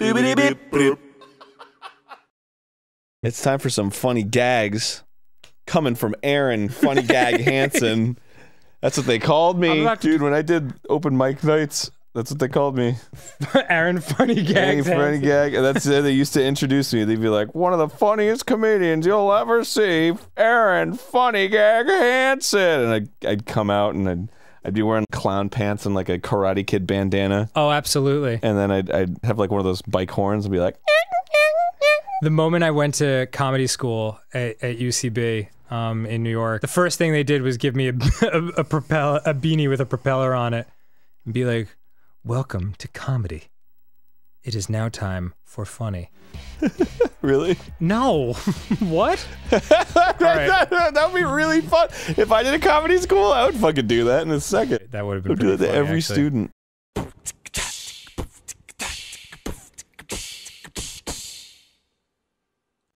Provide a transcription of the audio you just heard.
It's time for some funny gags coming from Aaron, funny gag Hanson. That's what they called me. Dude, when I did open mic nights, that's what they called me. Aaron Funny Gag. Funny Gag. And that's they used to introduce me. They'd be like, one of the funniest comedians you'll ever see, Aaron Funny Gag Hanson. And I'd, I'd come out and I'd I'd be wearing clown pants and like a Karate Kid bandana. Oh, absolutely. And then I'd, I'd have like one of those bike horns and be like. The moment I went to comedy school at, at UCB, um, in New York. The first thing they did was give me a, a, a, propeller, a beanie with a propeller on it, and be like, "Welcome to comedy." It is now time for funny. really? No. what? that, right. that, that, would be really fun. If I did a comedy school, I would fucking do that in a second. That would have been do it to every actually. student.